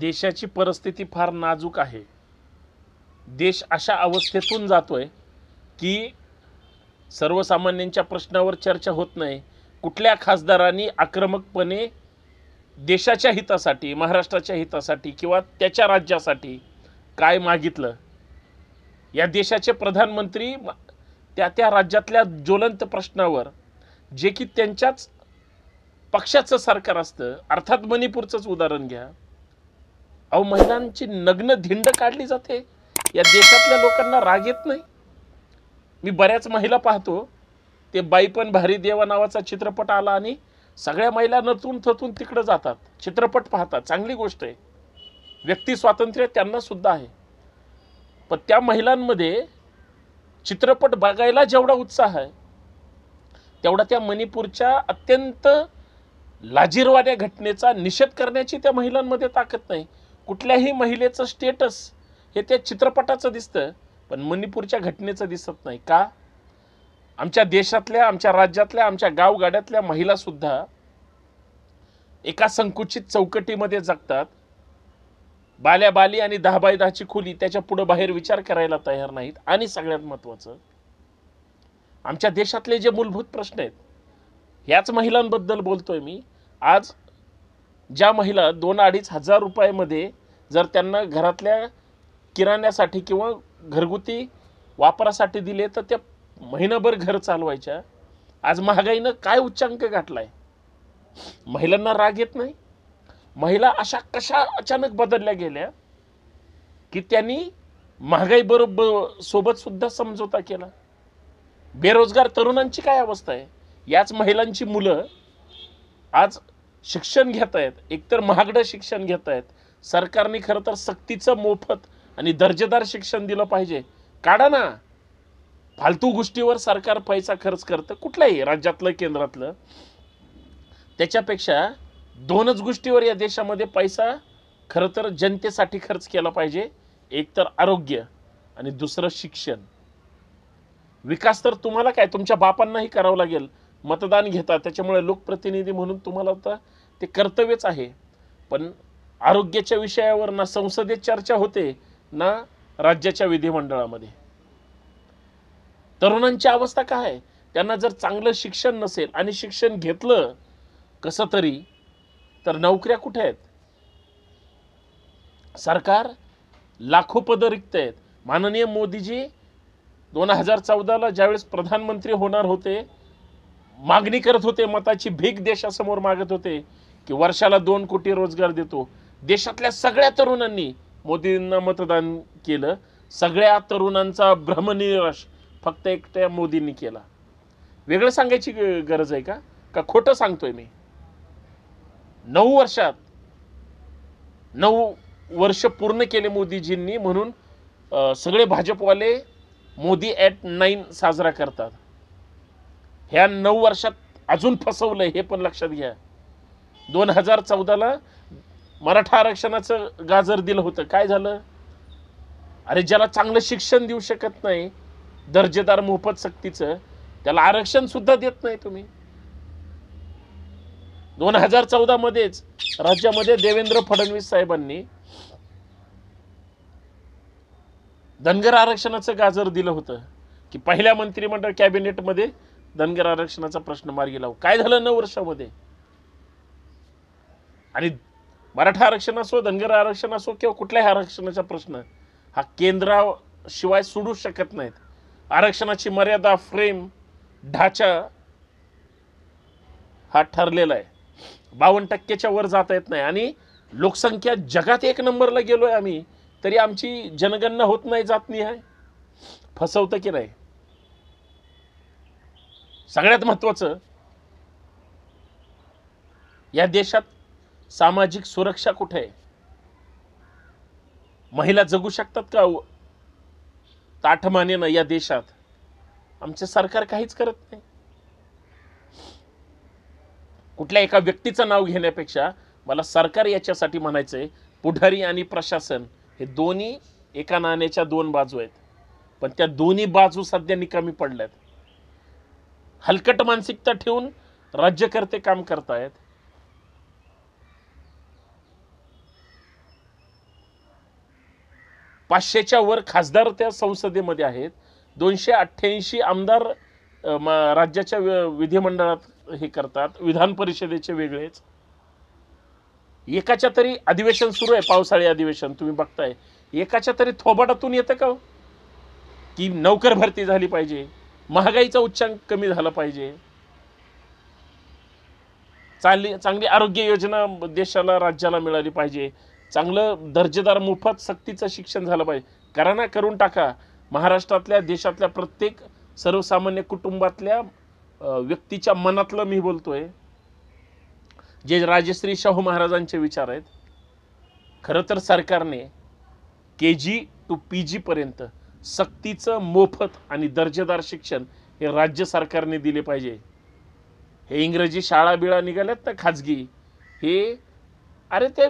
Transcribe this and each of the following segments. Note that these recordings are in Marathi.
देशाची परिस्थिती फार नाजूक आहे देश अशा अवस्थेतून जातो आहे की सर्वसामान्यांच्या प्रश्नावर चर्चा होत नाही कुठल्या खासदारांनी आक्रमकपणे देशाच्या हितासाठी महाराष्ट्राच्या हितासाठी किंवा त्याच्या राज्यासाठी काय मागितलं या देशाचे प्रधानमंत्री त्या त्या राज्यातल्या ज्वलंत प्रश्नावर जे की त्यांच्याच पक्षाचं सरकार असतं अर्थात मणिपूरचंच उदाहरण घ्या अहो महिलांची नग्न धिंड काढली जाते या देशातल्या लोकांना राग येत नाही मी बऱ्याच महिला पाहतो ते बाई पण भारी देवा नावाचा चित्रपट आला आणि सगळ्या महिला नथून थथून तिकडं जातात चित्रपट पाहतात चांगली गोष्ट आहे व्यक्ती स्वातंत्र्य त्यांना सुद्धा आहे पण त्या महिलांमध्ये चित्रपट बघायला जेवढा उत्साह आहे तेवढा त्या मणिपूरच्या अत्यंत लाजीरवाड्या घटनेचा निषेध करण्याची त्या महिलांमध्ये ताकद नाही कुठल्याही महिलेचं स्टेटस हे त्या चित्रपटाचं दिसतं पण मणिपूरच्या घटनेचं दिसत नाही का आमच्या देशातल्या आमच्या राज्यातल्या आमच्या गावगाड्यातल्या महिलासुद्धा एका संकुचित चौकटीमध्ये जगतात बाल्या बाली आणि दहा बाय दहाची खोली त्याच्या पुढं बाहेर विचार करायला तयार नाहीत आणि सगळ्यात महत्त्वाचं आमच्या देशातले जे मूलभूत प्रश्न आहेत ह्याच महिलांबद्दल बोलतोय मी आज ज्या महिला दोन अडीच हजार रुपयामध्ये जर त्यांना घरातल्या किराण्यासाठी किंवा घरगुती वापरासाठी दिले तर त्या महिनाभर घर चालवायच्या आज महागाईनं काय उच्चांक गाठला आहे महिलांना राग येत नाही महिला अशा कशा अचानक बदलल्या गेल्या की त्यांनी महागाई बरोबर सोबत सुद्धा समझोता केला बेरोजगार तरुणांची काय अवस्था आहे याच महिलांची मुलं आज शिक्षण घेत आहेत एकतर महागडं शिक्षण घेत आहेत सरकारने खरं तर सक्तीचं मोफत आणि दर्जेदार शिक्षण दिलं पाहिजे काढा ना फालतू गोष्टीवर सरकार पैसा खर्च करतं कुठल्याही राज्यातलं केंद्रातलं त्याच्यापेक्षा दोनच गोष्टीवर या देशामध्ये पैसा खरं तर जनतेसाठी खर्च केला पाहिजे एक तर आरोग्य आणि दुसरं शिक्षण विकास तर तुम्हाला काय तुमच्या बापांनाही करावं लागेल मतदान घेतात त्याच्यामुळे लोकप्रतिनिधी म्हणून तुम्हाला आता ते कर्तव्यच आहे पण आरोग्याच्या विषयावर ना संसदेत चर्चा होते ना राज्याच्या विधिमंडळामध्ये तरुणांची अवस्था काय आहे त्यांना जर चांगलं शिक्षण नसेल आणि शिक्षण घेतलं कसं तरी तर नोकऱ्या कुठे आहेत सरकार लाखो पदं रिक्त आहेत माननीय मोदीजी दोन हजार चौदाला ज्यावेळेस प्रधानमंत्री होणार होते मागणी करत होते मताची भीक देशासमोर मागत होते की वर्षाला दोन कोटी रोजगार देतो देशातल्या सगळ्या तरुणांनी मोदींना मतदान केलं सगळ्या तरुणांचा भ्रमनिराश फक्त एकट्या मोदींनी केला वेगळं सांगायची गरज आहे का का खोटं सांगतोय मी नऊ वर्षात नऊ वर्ष पूर्ण केले मोदीजींनी म्हणून सगळे भाजपवाले मोदी ॲट नाईन साजरा करतात ह्या नऊ वर्षात अजून फसवलं हे पण लक्षात घ्या दोन हजार चौदाला मराठा आरक्षणाचं गाजर दिलं होतं काय झालं अरे ज्याला चांगलं शिक्षण देऊ शकत नाही दर्जेदार मोफत सक्तीचं त्याला आरक्षण सुद्धा देत नाही तुम्ही दोन हजार चौदा मध्येच राज्यामध्ये देवेंद्र फडणवीस साहेबांनी धनगर आरक्षणाचं गाजर दिलं होतं की पहिल्या मंत्रिमंडळ कॅबिनेटमध्ये धनगर आरक्षणाचा प्रश्न मार्गी लावू काय झालं नऊ वर्षामध्ये आणि मराठा आरक्षण असो धनगर आरक्षण असो किंवा कुठल्याही आरक्षणाचा प्रश्न हा केंद्राशिवाय सोडू शकत नाहीत आरक्षणाची मर्यादा फ्रेम ढाचा हा ठरलेला आहे बावन्न टक्क्याच्या वर जाता येत नाही आणि लोकसंख्या जगात एक नंबरला गेलो आहे आम्ही तरी आमची जनगणना होत नाही जात नाही आहे फसवतं की नाही सगळ्यात महत्त्वाचं या देशात सामाजिक सुरक्षा कुठे आहे महिला जगू शकतात का ताठमानेनं या देशात आमचे सरकार काहीच करत नाही कुठल्या एका व्यक्तीचं नाव घेण्यापेक्षा मला सरकार याच्यासाठी म्हणायचं आहे पुढारी आणि प्रशासन हे दोन्ही एका नाण्याच्या दोन बाजू आहेत पण त्या दोन्ही बाजू सध्या निकामी पडल्यात हलकट मानसिकता ठेवून राज्यकर्ते काम करतायत पाचशेच्या वर खासदार त्या संसदेमध्ये आहेत दोनशे अठ्ठ्याऐंशी आमदार राज्याच्या विधिमंडळात हे करतात विधान परिषदेचे वेगळेच एकाच्या तरी अधिवेशन सुरू आहे पावसाळी अधिवेशन तुम्ही बघताय एकाच्या तरी थोबाटातून येतं का हो? की नोकर भरती झाली पाहिजे महागाईचा उच्चांक कमी झाला पाहिजे चांगली चांगली आरोग्य योजना देशाला राज्याला मिळाली पाहिजे चांगलं दर्जेदार मोफत सक्तीचं शिक्षण झालं पाहिजे करा ना करून टाका महाराष्ट्रातल्या देशातल्या प्रत्येक सर्वसामान्य कुटुंबातल्या व्यक्तीच्या मनातलं मी बोलतोय जे राजश्री शाहू महाराजांचे विचार आहेत खरं तर सरकारने के जी टू पी जीपर्यंत सक्तीचं मोफत आणि दर्जेदार शिक्षण हे राज्य सरकारने दिले पाहिजे हे इंग्रजी शाळा बिळा निघाल्यात ना खाजगी हे अरे ते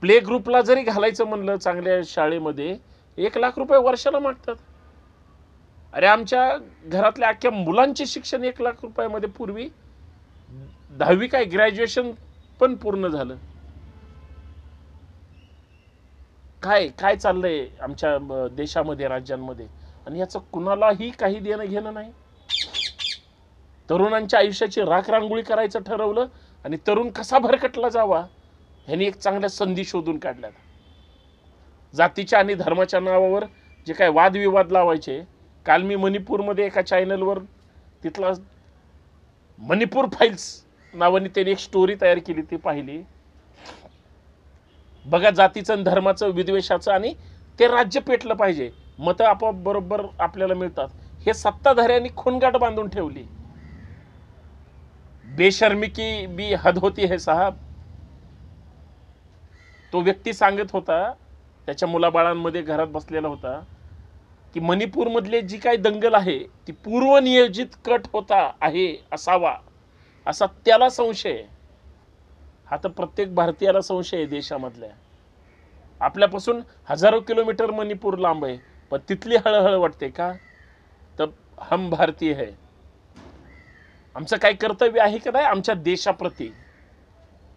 प्ले ग्रुपला जरी घालायचं म्हणलं चांगल्या शाळेमध्ये एक लाख रुपये वर्षाला मागतात अरे आमच्या घरातल्या अख्ख्या मुलांचे शिक्षण एक लाख रुपयामध्ये पूर्वी दहावी काय ग्रॅज्युएशन पण पूर्ण झालं काय काय चाललंय आमच्या देशामध्ये राज्यांमध्ये आणि याचं कुणालाही काही देणं घेणं नाही तरुणांच्या आयुष्याची राखरांगोळी करायचं ठरवलं आणि तरुण कसा भरकटला जावा ह्यांनी एक चांगल्या संधी शोधून काढल्या जातीच्या आणि धर्माच्या नावावर जे काय वादविवाद लावायचे काल मी मणिपूरमध्ये एका चॅनलवर तिथला मणिपूर फाईल्स नावाने त्यांनी एक स्टोरी तयार केली ती पाहिली बघा जातीचं आणि धर्माचं विद्वेषाचं आणि ते राज्य पेटलं पाहिजे मतं आपोआप बरोबर आपल्याला मिळतात हे सत्ताधाऱ्यांनी खूनगाठ बांधून ठेवली बेशर्मिकी बी हद होती है साहब तो व्यक्ती सांगत होता त्याच्या मुलाबाळांमध्ये घरात बसलेला होता की मधले जी काही दंगल आहे ती पूर्वनियोजित कट होता आहे असावा असा त्याला संशय हा तर प्रत्येक भारतीयाला संशय आहे देशामधल्या आपल्यापासून हजारो किलोमीटर मणिपूर लांब आहे पण तिथली हळहळ वाटते का तर हम भारतीय आहे आमचं काय कर्तव्य आहे का नाही आमच्या देशाप्रती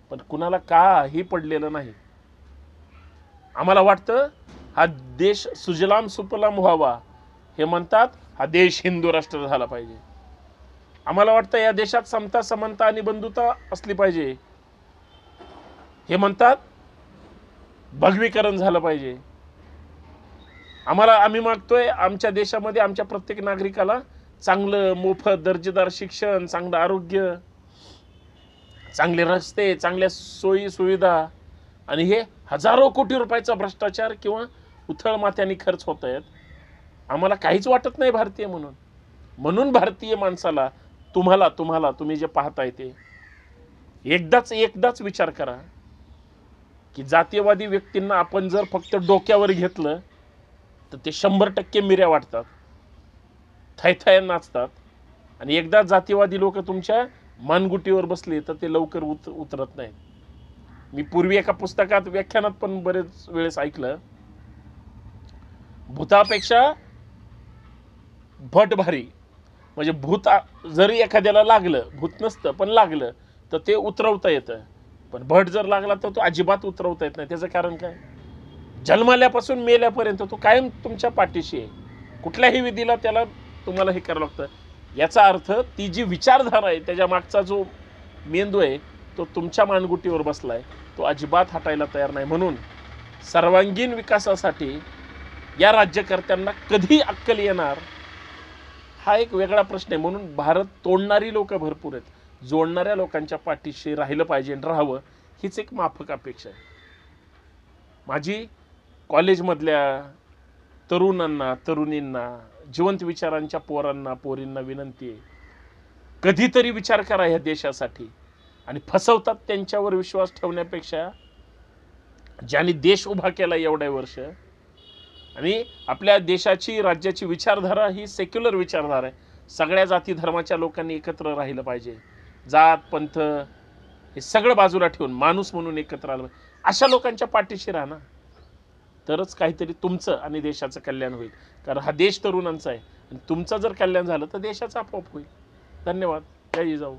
पण कुणाला काही पडलेलं नाही आम्हाला वाटतं हा देश सुजलाम सुपलाम व्हावा हे म्हणतात हा देश हिंदू राष्ट्र झाला पाहिजे आम्हाला वाटतं या देशात समता समानता आणि बंधुता असली पाहिजे हे म्हणतात भगवीकरण झालं पाहिजे आम्हाला आम्ही मागतोय आमच्या देशामध्ये आमच्या प्रत्येक नागरिकाला चांगलं मोफत दर्जेदार शिक्षण चांगलं आरोग्य चांगले रस्ते चांगल्या सोयी सुविधा आणि हे हजारो कोटी रुपयाचा भ्रष्टाचार किंवा उथळ माथ्याने खर्च होत आहेत आम्हाला काहीच वाटत नाही भारतीय म्हणून म्हणून भारतीय माणसाला तुम्हाला तुम्हाला तुम्ही जे पाहताय ते एकदाच एकदाच विचार करा की जातीयवादी व्यक्तींना आपण जर फक्त डोक्यावर घेतलं तर ते शंभर टक्के मिऱ्या वाटतात थैथय नाचतात आणि एकदा जातीवादी लोक तुमच्या मानगुटीवर बसले तर ते लवकर उत उतरत नाहीत मी पूर्वी एका पुस्तकात व्याख्यानात पण बरेच वेळेस ऐकलं भूतापेक्षा भट भारी म्हणजे भूत जरी एखाद्याला लागलं भूत नसतं पण लागलं तर ते उतरवता येतं पण भट जर लागला तर तो अजिबात उतरवता येत नाही त्याचं कारण काय जन्माल्यापासून मेल्यापर्यंत तो कायम तुमच्या पाठीशी आहे कुठल्याही विधीला त्याला तुम्हाला हे करावं लागतं याचा अर्थ ती जी विचारधारा आहे त्याच्या मागचा जो मेंदू आहे तो तुमच्या मानगुटीवर बसला आहे तो अजिबात हटायला तयार नाही म्हणून सर्वांगीण विकासासाठी या राज्यकर्त्यांना कधी अक्कल येणार हा एक वेगळा प्रश्न आहे म्हणून भारत तोडणारी लोक भरपूर आहेत जोडणाऱ्या लोकांच्या पाठीशी राहिलं पाहिजे आणि राहावं हीच एक माफक अपेक्षा आहे माझी कॉलेजमधल्या तरुणांना तरुणींना जिवंत विचारांच्या पोरांना पोरींना विनंती आहे कधीतरी विचार करा ह्या देशासाठी आणि फसवतात त्यांच्यावर विश्वास ठेवण्यापेक्षा ज्यांनी देश उभा केला एवढ्या वर्ष आणि आपल्या देशाची राज्याची विचारधारा ही सेक्युलर विचारधारा आहे सगळ्या जाती धर्माच्या लोकांनी एकत्र राहिलं पाहिजे जात पंथ हे सगळं बाजूला ठेवून माणूस म्हणून एकत्र आलं अशा लोकांच्या पाठीशी राहा ना तरच काहीतरी तुमचं आणि देशाचं कल्याण होईल कारण हा देश तरुणांचा आहे आणि तुमचं जर कल्याण झालं तर देशाचा आपोआप होईल धन्यवाद जय जाऊ